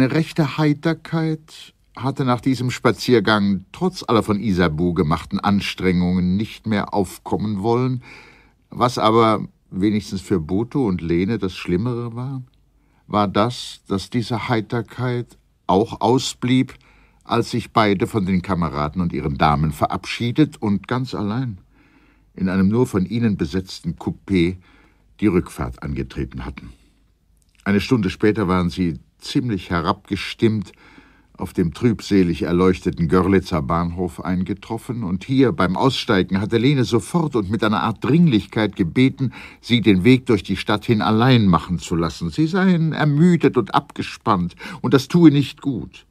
Eine rechte Heiterkeit hatte nach diesem Spaziergang trotz aller von Isabu gemachten Anstrengungen nicht mehr aufkommen wollen, was aber wenigstens für Boto und Lene das Schlimmere war, war das, dass diese Heiterkeit auch ausblieb, als sich beide von den Kameraden und ihren Damen verabschiedet und ganz allein in einem nur von ihnen besetzten Coupé die Rückfahrt angetreten hatten. Eine Stunde später waren sie ziemlich herabgestimmt, auf dem trübselig erleuchteten Görlitzer Bahnhof eingetroffen, und hier beim Aussteigen hatte Lene sofort und mit einer Art Dringlichkeit gebeten, sie den Weg durch die Stadt hin allein machen zu lassen. Sie seien ermüdet und abgespannt, und das tue nicht gut.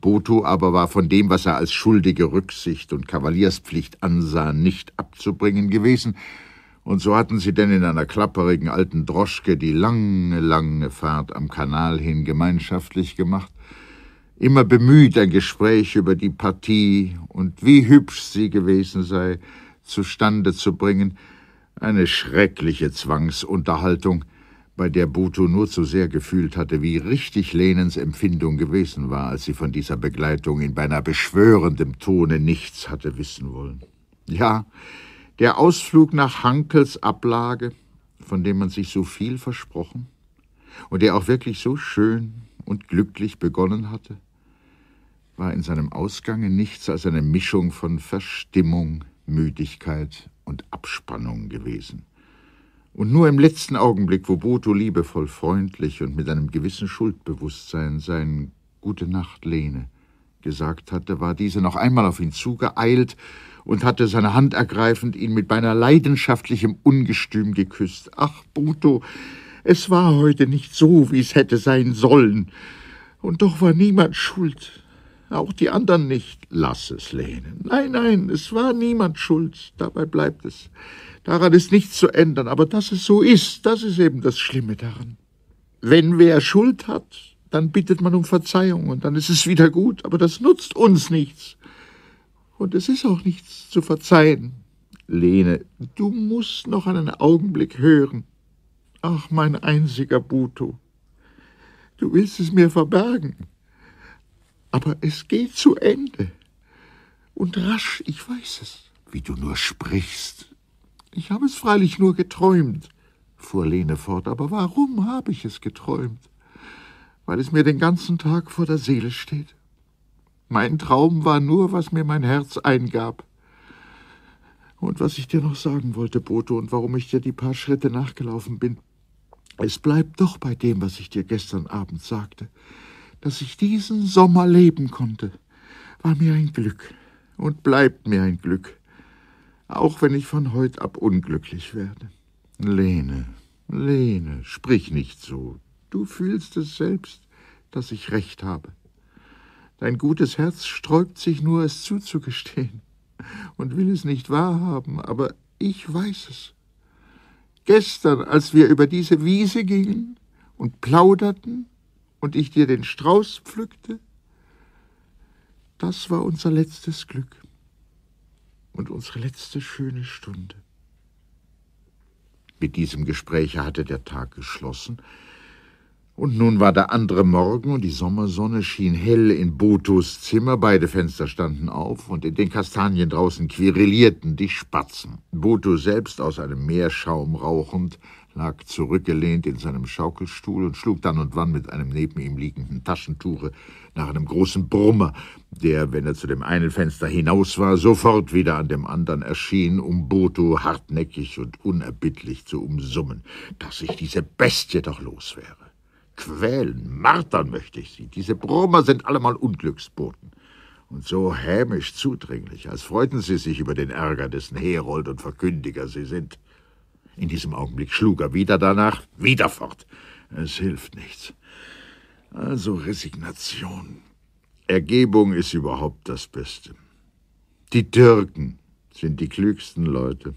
Botho aber war von dem, was er als schuldige Rücksicht und Kavalierspflicht ansah, nicht abzubringen gewesen, und so hatten sie denn in einer klapperigen alten Droschke die lange, lange Fahrt am Kanal hin gemeinschaftlich gemacht, immer bemüht, ein Gespräch über die Partie und wie hübsch sie gewesen sei, zustande zu bringen, eine schreckliche Zwangsunterhaltung, bei der Buto nur zu sehr gefühlt hatte, wie richtig Lenens Empfindung gewesen war, als sie von dieser Begleitung in beinahe beschwörendem Tone nichts hatte wissen wollen. Ja, der Ausflug nach Hankels Ablage, von dem man sich so viel versprochen und der auch wirklich so schön und glücklich begonnen hatte, war in seinem Ausgange nichts als eine Mischung von Verstimmung, Müdigkeit und Abspannung gewesen. Und nur im letzten Augenblick, wo Boto liebevoll freundlich und mit einem gewissen Schuldbewusstsein sein Gute Nacht Lene gesagt hatte, war diese noch einmal auf ihn zugeeilt und hatte seine Hand ergreifend ihn mit beinahe leidenschaftlichem Ungestüm geküsst. Ach, Bruto, es war heute nicht so, wie es hätte sein sollen. Und doch war niemand schuld. Auch die anderen nicht. Lass es, Lene. Nein, nein, es war niemand schuld. Dabei bleibt es. Daran ist nichts zu ändern. Aber dass es so ist, das ist eben das Schlimme daran. Wenn wer Schuld hat, dann bittet man um Verzeihung und dann ist es wieder gut, aber das nutzt uns nichts. Und es ist auch nichts zu verzeihen. Lene, du musst noch einen Augenblick hören. Ach, mein einziger Buto, du willst es mir verbergen. Aber es geht zu Ende. Und rasch, ich weiß es. Wie du nur sprichst. Ich habe es freilich nur geträumt, fuhr Lene fort, aber warum habe ich es geträumt? weil es mir den ganzen Tag vor der Seele steht. Mein Traum war nur, was mir mein Herz eingab. Und was ich dir noch sagen wollte, Boto, und warum ich dir die paar Schritte nachgelaufen bin, es bleibt doch bei dem, was ich dir gestern Abend sagte. Dass ich diesen Sommer leben konnte, war mir ein Glück und bleibt mir ein Glück, auch wenn ich von heute ab unglücklich werde. Lene, Lene, sprich nicht so, Du fühlst es selbst, dass ich recht habe. Dein gutes Herz sträubt sich nur, es zuzugestehen und will es nicht wahrhaben, aber ich weiß es. Gestern, als wir über diese Wiese gingen und plauderten und ich dir den Strauß pflückte, das war unser letztes Glück und unsere letzte schöne Stunde. Mit diesem Gespräche hatte der Tag geschlossen, und nun war der andere Morgen und die Sommersonne schien hell in Botos Zimmer. Beide Fenster standen auf und in den Kastanien draußen quirillierten die Spatzen. Boto selbst, aus einem Meerschaum rauchend, lag zurückgelehnt in seinem Schaukelstuhl und schlug dann und wann mit einem neben ihm liegenden Taschentuche nach einem großen Brummer, der, wenn er zu dem einen Fenster hinaus war, sofort wieder an dem anderen erschien, um Boto hartnäckig und unerbittlich zu umsummen, dass sich diese Bestie doch los wäre quälen, martern möchte ich sie. Diese Brummer sind allemal Unglücksboten. Und so hämisch zudringlich, als freuten sie sich über den Ärger, dessen Herold und Verkündiger sie sind. In diesem Augenblick schlug er wieder danach, wieder fort. Es hilft nichts. Also Resignation. Ergebung ist überhaupt das Beste. Die Türken sind die klügsten Leute.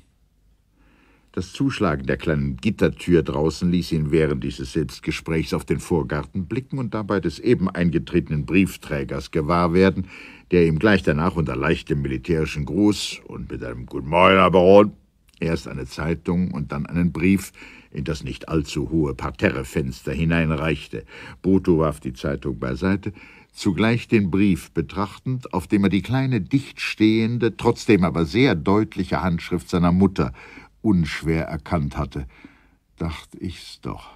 Das Zuschlagen der kleinen Gittertür draußen ließ ihn während dieses Selbstgesprächs auf den Vorgarten blicken und dabei des eben eingetretenen Briefträgers gewahr werden, der ihm gleich danach unter leichtem militärischen Gruß und mit einem Guten Morgen, Herr Baron, erst eine Zeitung und dann einen Brief in das nicht allzu hohe Parterrefenster hineinreichte. Boto warf die Zeitung beiseite, zugleich den Brief betrachtend, auf dem er die kleine, dicht stehende, trotzdem aber sehr deutliche Handschrift seiner Mutter – unschwer erkannt hatte, dachte ich's doch.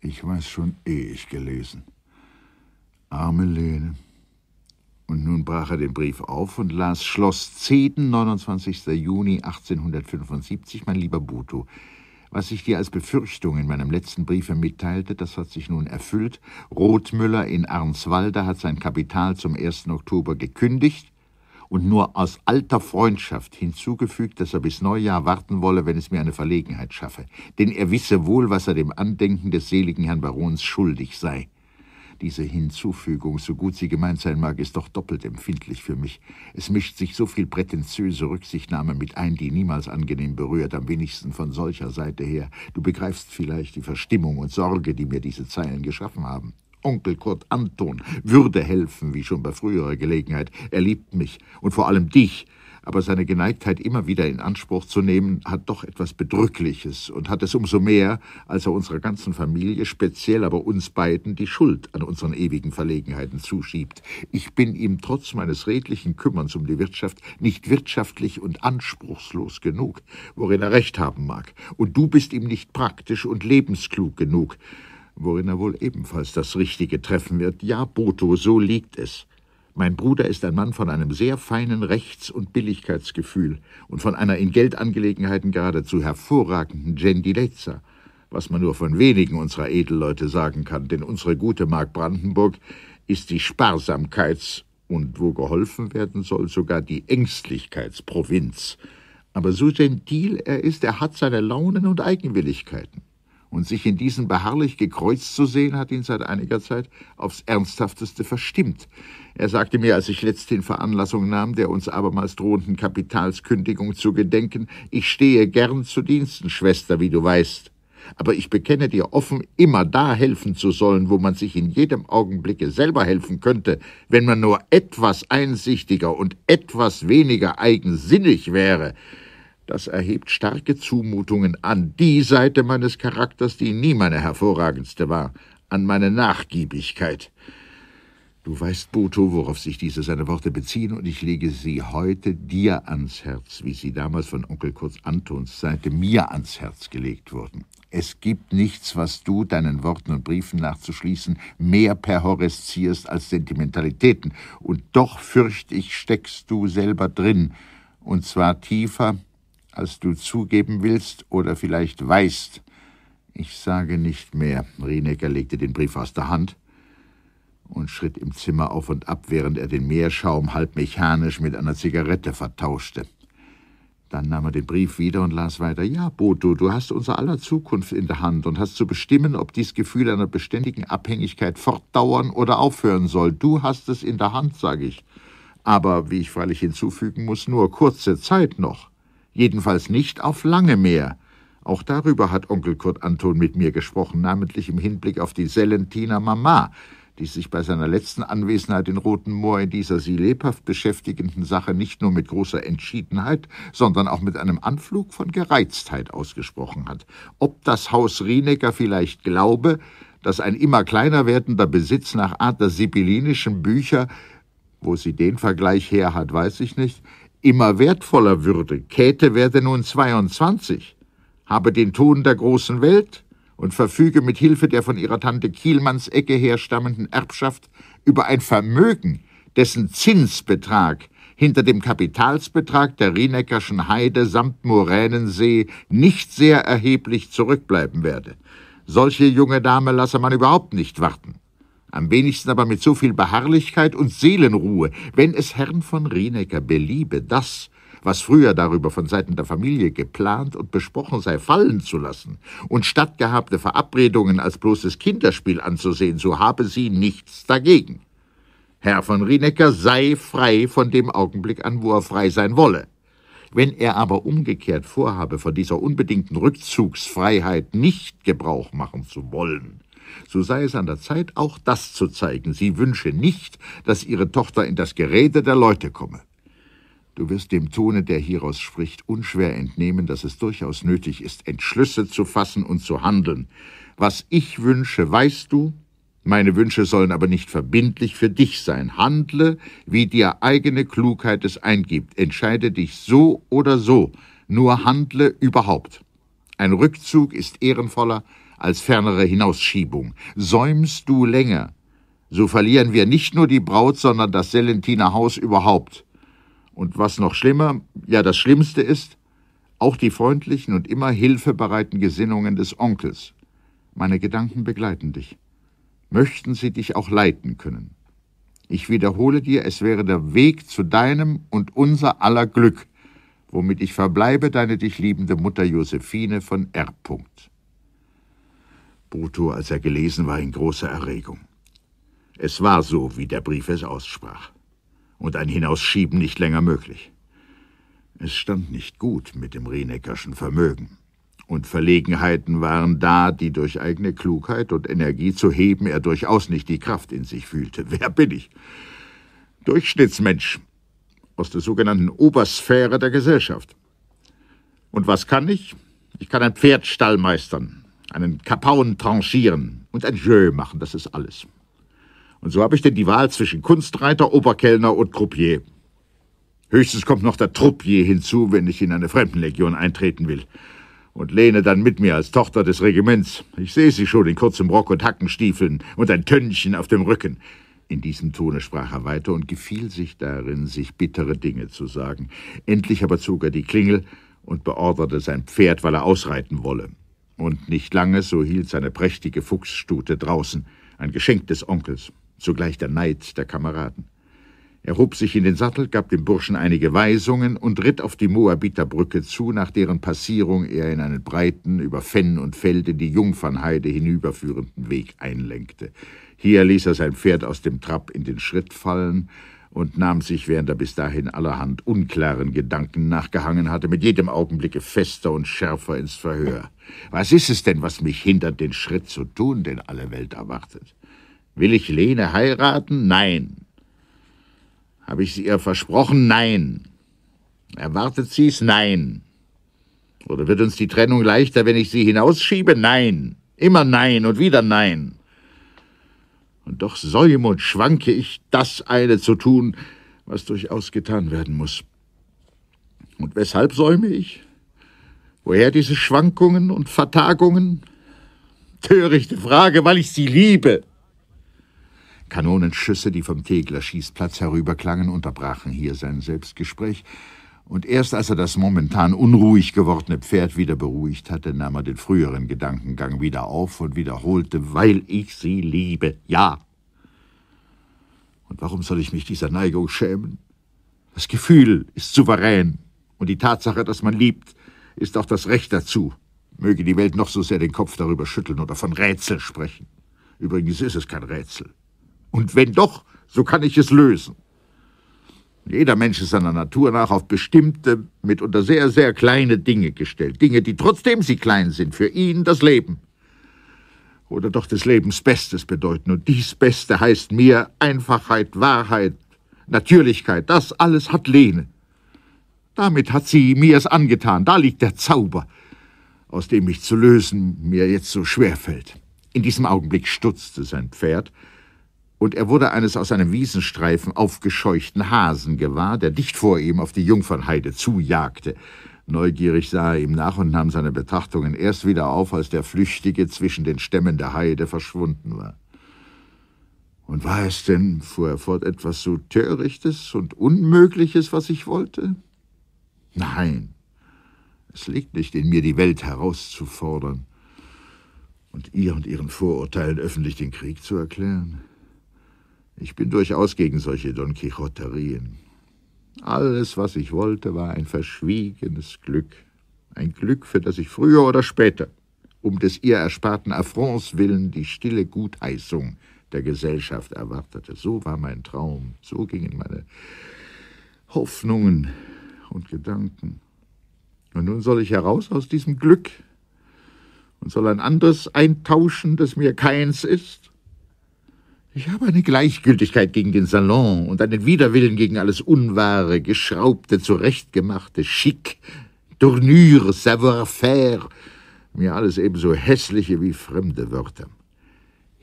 Ich weiß schon, ehe ich gelesen. Arme Lene. Und nun brach er den Brief auf und las Schloss Zeden, 29. Juni 1875, mein lieber Buto. Was ich dir als Befürchtung in meinem letzten Briefe mitteilte, das hat sich nun erfüllt. Rothmüller in Arnswalde hat sein Kapital zum 1. Oktober gekündigt und nur aus alter Freundschaft hinzugefügt, dass er bis Neujahr warten wolle, wenn es mir eine Verlegenheit schaffe, denn er wisse wohl, was er dem Andenken des seligen Herrn Barons schuldig sei. Diese Hinzufügung, so gut sie gemeint sein mag, ist doch doppelt empfindlich für mich. Es mischt sich so viel prätentiöse Rücksichtnahme mit ein, die niemals angenehm berührt, am wenigsten von solcher Seite her. Du begreifst vielleicht die Verstimmung und Sorge, die mir diese Zeilen geschaffen haben. Onkel Kurt Anton würde helfen, wie schon bei früherer Gelegenheit. Er liebt mich und vor allem dich, aber seine Geneigtheit, immer wieder in Anspruch zu nehmen, hat doch etwas Bedrückliches und hat es umso mehr, als er unserer ganzen Familie, speziell aber uns beiden, die Schuld an unseren ewigen Verlegenheiten zuschiebt. Ich bin ihm trotz meines redlichen Kümmerns um die Wirtschaft nicht wirtschaftlich und anspruchslos genug, worin er recht haben mag, und du bist ihm nicht praktisch und lebensklug genug, worin er wohl ebenfalls das Richtige treffen wird. Ja, Boto, so liegt es. Mein Bruder ist ein Mann von einem sehr feinen Rechts- und Billigkeitsgefühl und von einer in Geldangelegenheiten geradezu hervorragenden Gentilezza, was man nur von wenigen unserer Edelleute sagen kann, denn unsere gute Mark Brandenburg ist die Sparsamkeits- und wo geholfen werden soll, sogar die Ängstlichkeitsprovinz. Aber so gentil er ist, er hat seine Launen und Eigenwilligkeiten. Und sich in diesen beharrlich gekreuzt zu sehen, hat ihn seit einiger Zeit aufs Ernsthafteste verstimmt. Er sagte mir, als ich letzthin Veranlassung nahm, der uns abermals drohenden Kapitalskündigung zu gedenken, ich stehe gern zu Diensten, Schwester, wie du weißt. Aber ich bekenne dir offen, immer da helfen zu sollen, wo man sich in jedem Augenblicke selber helfen könnte, wenn man nur etwas einsichtiger und etwas weniger eigensinnig wäre. Das erhebt starke Zumutungen an die Seite meines Charakters, die nie meine hervorragendste war, an meine Nachgiebigkeit. Du weißt, Boto, worauf sich diese seine Worte beziehen, und ich lege sie heute dir ans Herz, wie sie damals von Onkel Kurz Antons Seite mir ans Herz gelegt wurden. Es gibt nichts, was du, deinen Worten und Briefen nachzuschließen, mehr perhorreszierst als Sentimentalitäten, und doch fürcht ich, steckst du selber drin, und zwar tiefer als du zugeben willst oder vielleicht weißt. Ich sage nicht mehr. Rienecker legte den Brief aus der Hand und schritt im Zimmer auf und ab, während er den Meerschaum halb mechanisch mit einer Zigarette vertauschte. Dann nahm er den Brief wieder und las weiter. Ja, Boto, du hast unser aller Zukunft in der Hand und hast zu bestimmen, ob dies Gefühl einer beständigen Abhängigkeit fortdauern oder aufhören soll. Du hast es in der Hand, sage ich. Aber, wie ich freilich hinzufügen muss, nur kurze Zeit noch jedenfalls nicht auf lange mehr. Auch darüber hat Onkel Kurt Anton mit mir gesprochen, namentlich im Hinblick auf die Sellentiner Mama, die sich bei seiner letzten Anwesenheit in Roten Moor in dieser sie lebhaft beschäftigenden Sache nicht nur mit großer Entschiedenheit, sondern auch mit einem Anflug von Gereiztheit ausgesprochen hat. Ob das Haus Rienecker vielleicht glaube, dass ein immer kleiner werdender Besitz nach Art der sibyllinischen Bücher, wo sie den Vergleich her hat, weiß ich nicht, immer wertvoller würde. Käthe werde nun 22, habe den Ton der großen Welt und verfüge mit Hilfe der von ihrer Tante Kielmanns Ecke herstammenden Erbschaft über ein Vermögen, dessen Zinsbetrag hinter dem Kapitalsbetrag der Rieneckerschen Heide samt Moränensee nicht sehr erheblich zurückbleiben werde. Solche junge Dame lasse man überhaupt nicht warten am wenigsten aber mit so viel Beharrlichkeit und Seelenruhe, wenn es Herrn von Rienecker beliebe, das, was früher darüber von Seiten der Familie geplant und besprochen sei, fallen zu lassen und stattgehabte Verabredungen als bloßes Kinderspiel anzusehen, so habe sie nichts dagegen. Herr von Rienecker sei frei von dem Augenblick an, wo er frei sein wolle. Wenn er aber umgekehrt vorhabe, von dieser unbedingten Rückzugsfreiheit nicht Gebrauch machen zu wollen, so sei es an der Zeit, auch das zu zeigen. Sie wünsche nicht, dass ihre Tochter in das Gerede der Leute komme. Du wirst dem Tone, der hieraus spricht, unschwer entnehmen, dass es durchaus nötig ist, Entschlüsse zu fassen und zu handeln. Was ich wünsche, weißt du, meine Wünsche sollen aber nicht verbindlich für dich sein. Handle, wie dir eigene Klugheit es eingibt. Entscheide dich so oder so. Nur handle überhaupt. Ein Rückzug ist ehrenvoller als fernere Hinausschiebung. Säumst du länger, so verlieren wir nicht nur die Braut, sondern das Sellentiner Haus überhaupt. Und was noch schlimmer, ja das Schlimmste ist, auch die freundlichen und immer hilfebereiten Gesinnungen des Onkels. Meine Gedanken begleiten dich. Möchten sie dich auch leiten können. Ich wiederhole dir, es wäre der Weg zu deinem und unser aller Glück, womit ich verbleibe, deine dich liebende Mutter Josephine von R. Botho, als er gelesen war, in großer Erregung. Es war so, wie der Brief es aussprach. Und ein Hinausschieben nicht länger möglich. Es stand nicht gut mit dem Rieneckerschen Vermögen. Und Verlegenheiten waren da, die durch eigene Klugheit und Energie zu heben er durchaus nicht die Kraft in sich fühlte. Wer bin ich? Durchschnittsmensch aus der sogenannten Obersphäre der Gesellschaft. Und was kann ich? Ich kann ein Pferd stallmeistern, einen Kapauen tranchieren und ein Jeu machen, das ist alles. Und so habe ich denn die Wahl zwischen Kunstreiter, Oberkellner und Croupier. Höchstens kommt noch der Troupier hinzu, wenn ich in eine Fremdenlegion eintreten will. Und lehne dann mit mir als Tochter des Regiments. Ich sehe sie schon in kurzem Rock und Hackenstiefeln und ein Tönnchen auf dem Rücken. In diesem Tone sprach er weiter und gefiel sich darin, sich bittere Dinge zu sagen. Endlich aber zog er die Klingel und beorderte sein Pferd, weil er ausreiten wolle. Und nicht lange, so hielt seine prächtige Fuchsstute draußen, ein Geschenk des Onkels, zugleich der Neid der Kameraden. Er hob sich in den Sattel, gab dem Burschen einige Weisungen und ritt auf die Moabiterbrücke zu, nach deren Passierung er in einen breiten, über Fenn und Felde die Jungfernheide hinüberführenden Weg einlenkte. Hier ließ er sein Pferd aus dem Trab in den Schritt fallen, und nahm sich, während er bis dahin allerhand unklaren Gedanken nachgehangen hatte, mit jedem Augenblicke fester und schärfer ins Verhör. Was ist es denn, was mich hindert, den Schritt zu tun, den alle Welt erwartet? Will ich Lene heiraten? Nein. Habe ich sie ihr versprochen? Nein. Erwartet sie es? Nein. Oder wird uns die Trennung leichter, wenn ich sie hinausschiebe? Nein. Immer nein und wieder nein und doch säume und schwanke ich, das eine zu tun, was durchaus getan werden muss. Und weshalb säume ich? Woher diese Schwankungen und Vertagungen? Törichte Frage, weil ich sie liebe. Kanonenschüsse, die vom Tegler Schießplatz herüberklangen, unterbrachen hier sein Selbstgespräch, und erst als er das momentan unruhig gewordene Pferd wieder beruhigt hatte, nahm er den früheren Gedankengang wieder auf und wiederholte, weil ich sie liebe, ja. Und warum soll ich mich dieser Neigung schämen? Das Gefühl ist souverän und die Tatsache, dass man liebt, ist auch das Recht dazu. Möge die Welt noch so sehr den Kopf darüber schütteln oder von Rätsel sprechen. Übrigens ist es kein Rätsel. Und wenn doch, so kann ich es lösen. Jeder Mensch ist seiner Natur nach auf bestimmte, mitunter sehr, sehr kleine Dinge gestellt. Dinge, die trotzdem sie klein sind, für ihn das Leben oder doch des Lebens Bestes bedeuten. Und dies Beste heißt mir Einfachheit, Wahrheit, Natürlichkeit. Das alles hat Lene. Damit hat sie mir es angetan. Da liegt der Zauber, aus dem mich zu lösen mir jetzt so schwer fällt. In diesem Augenblick stutzte sein Pferd, und er wurde eines aus einem Wiesenstreifen aufgescheuchten Hasen gewahr, der dicht vor ihm auf die Jungfernheide zujagte. Neugierig sah er ihm nach und nahm seine Betrachtungen erst wieder auf, als der Flüchtige zwischen den Stämmen der Heide verschwunden war. Und war es denn, fuhr er fort, etwas so Törichtes und Unmögliches, was ich wollte? Nein, es liegt nicht in mir, die Welt herauszufordern und ihr und ihren Vorurteilen öffentlich den Krieg zu erklären. Ich bin durchaus gegen solche Don Quixoterien. Alles, was ich wollte, war ein verschwiegenes Glück. Ein Glück, für das ich früher oder später, um des ihr ersparten Affronts willen, die stille Gutheißung der Gesellschaft erwartete. So war mein Traum, so gingen meine Hoffnungen und Gedanken. Und nun soll ich heraus aus diesem Glück und soll ein anderes eintauschen, das mir keins ist? Ich habe eine Gleichgültigkeit gegen den Salon und einen Widerwillen gegen alles Unwahre, Geschraubte, Zurechtgemachte, Schick, Tournure, Savoir-faire, mir alles ebenso hässliche wie fremde Wörter.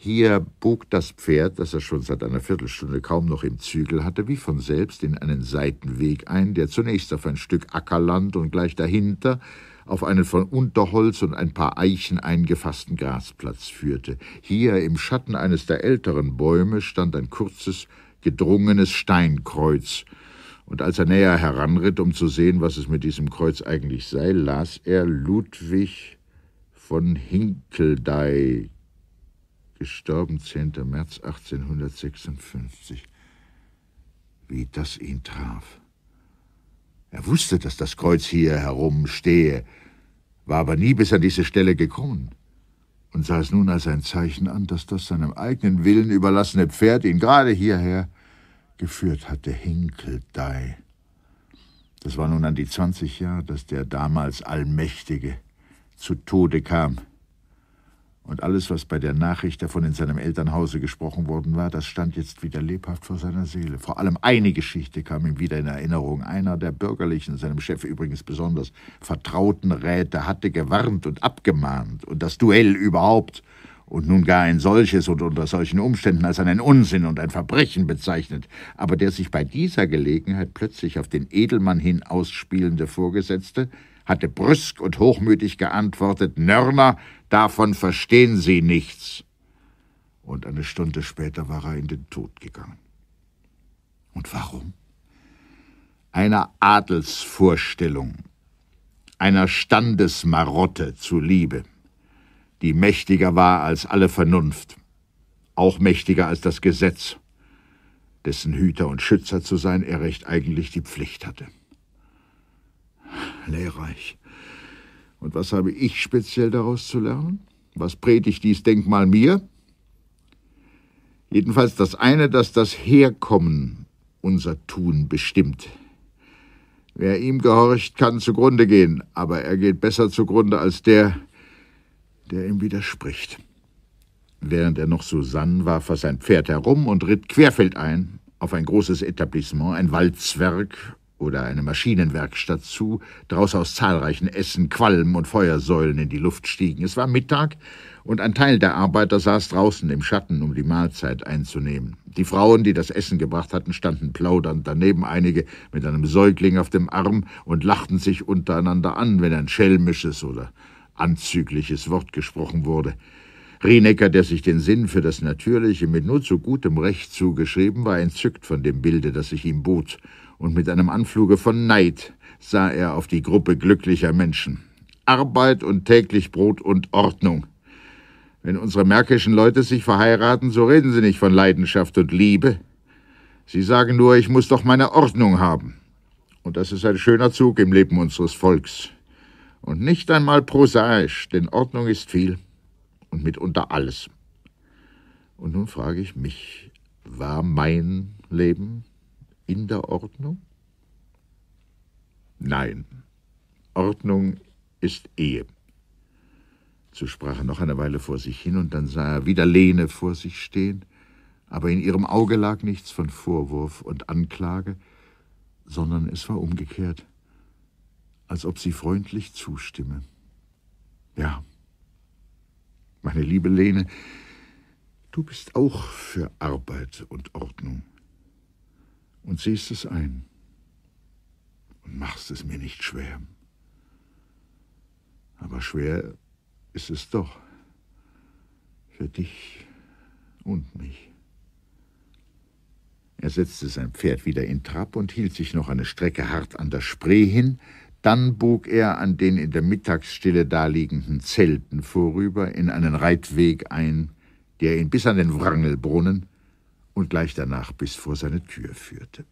Hier bog das Pferd, das er schon seit einer Viertelstunde kaum noch im Zügel hatte, wie von selbst in einen Seitenweg ein, der zunächst auf ein Stück Ackerland und gleich dahinter auf einen von Unterholz und ein paar Eichen eingefassten Grasplatz führte. Hier im Schatten eines der älteren Bäume stand ein kurzes, gedrungenes Steinkreuz, und als er näher heranritt, um zu sehen, was es mit diesem Kreuz eigentlich sei, las er Ludwig von Hinkeldey gestorben 10. März 1856. Wie das ihn traf. Er wusste, dass das Kreuz hier herumstehe, war aber nie bis an diese Stelle gekommen und sah es nun als ein Zeichen an, dass das seinem eigenen Willen überlassene Pferd ihn gerade hierher geführt hatte, Hinkeldei. Das war nun an die 20 Jahre, dass der damals Allmächtige zu Tode kam. Und alles, was bei der Nachricht davon in seinem Elternhause gesprochen worden war, das stand jetzt wieder lebhaft vor seiner Seele. Vor allem eine Geschichte kam ihm wieder in Erinnerung. Einer der bürgerlichen, seinem Chef übrigens besonders vertrauten Räte, hatte gewarnt und abgemahnt. Und das Duell überhaupt und nun gar ein solches und unter solchen Umständen als einen Unsinn und ein Verbrechen bezeichnet, aber der sich bei dieser Gelegenheit plötzlich auf den Edelmann hin ausspielende Vorgesetzte hatte brüsk und hochmütig geantwortet Nörner, davon verstehen Sie nichts. Und eine Stunde später war er in den Tod gegangen. Und warum? Einer Adelsvorstellung, einer Standesmarotte zuliebe die mächtiger war als alle Vernunft, auch mächtiger als das Gesetz, dessen Hüter und Schützer zu sein er recht eigentlich die Pflicht hatte. Lehrreich. Und was habe ich speziell daraus zu lernen? Was predigt dies Denkmal mir? Jedenfalls das eine, dass das Herkommen unser Tun bestimmt. Wer ihm gehorcht, kann zugrunde gehen, aber er geht besser zugrunde als der, der ihm widerspricht. Während er noch so sann, warf er sein Pferd herum und ritt querfeldein auf ein großes Etablissement, ein Walzwerk oder eine Maschinenwerkstatt zu, draußen aus zahlreichen Essen, Qualm und Feuersäulen in die Luft stiegen. Es war Mittag und ein Teil der Arbeiter saß draußen im Schatten, um die Mahlzeit einzunehmen. Die Frauen, die das Essen gebracht hatten, standen plaudernd daneben, einige mit einem Säugling auf dem Arm und lachten sich untereinander an, wenn ein schelmisches oder anzügliches Wort gesprochen wurde. Rienecker, der sich den Sinn für das Natürliche mit nur zu gutem Recht zugeschrieben, war entzückt von dem Bilde, das sich ihm bot, und mit einem Anfluge von Neid sah er auf die Gruppe glücklicher Menschen. Arbeit und täglich Brot und Ordnung. Wenn unsere märkischen Leute sich verheiraten, so reden sie nicht von Leidenschaft und Liebe. Sie sagen nur, ich muss doch meine Ordnung haben. Und das ist ein schöner Zug im Leben unseres Volks und nicht einmal prosaisch, denn Ordnung ist viel und mitunter alles. Und nun frage ich mich, war mein Leben in der Ordnung? Nein, Ordnung ist Ehe. So sprach er noch eine Weile vor sich hin, und dann sah er wieder Lene vor sich stehen, aber in ihrem Auge lag nichts von Vorwurf und Anklage, sondern es war umgekehrt als ob sie freundlich zustimme. Ja, meine liebe Lene, du bist auch für Arbeit und Ordnung und siehst es ein und machst es mir nicht schwer. Aber schwer ist es doch für dich und mich. Er setzte sein Pferd wieder in Trab und hielt sich noch eine Strecke hart an der Spree hin, dann bog er an den in der Mittagsstille daliegenden Zelten vorüber in einen Reitweg ein, der ihn bis an den Wrangelbrunnen und gleich danach bis vor seine Tür führte.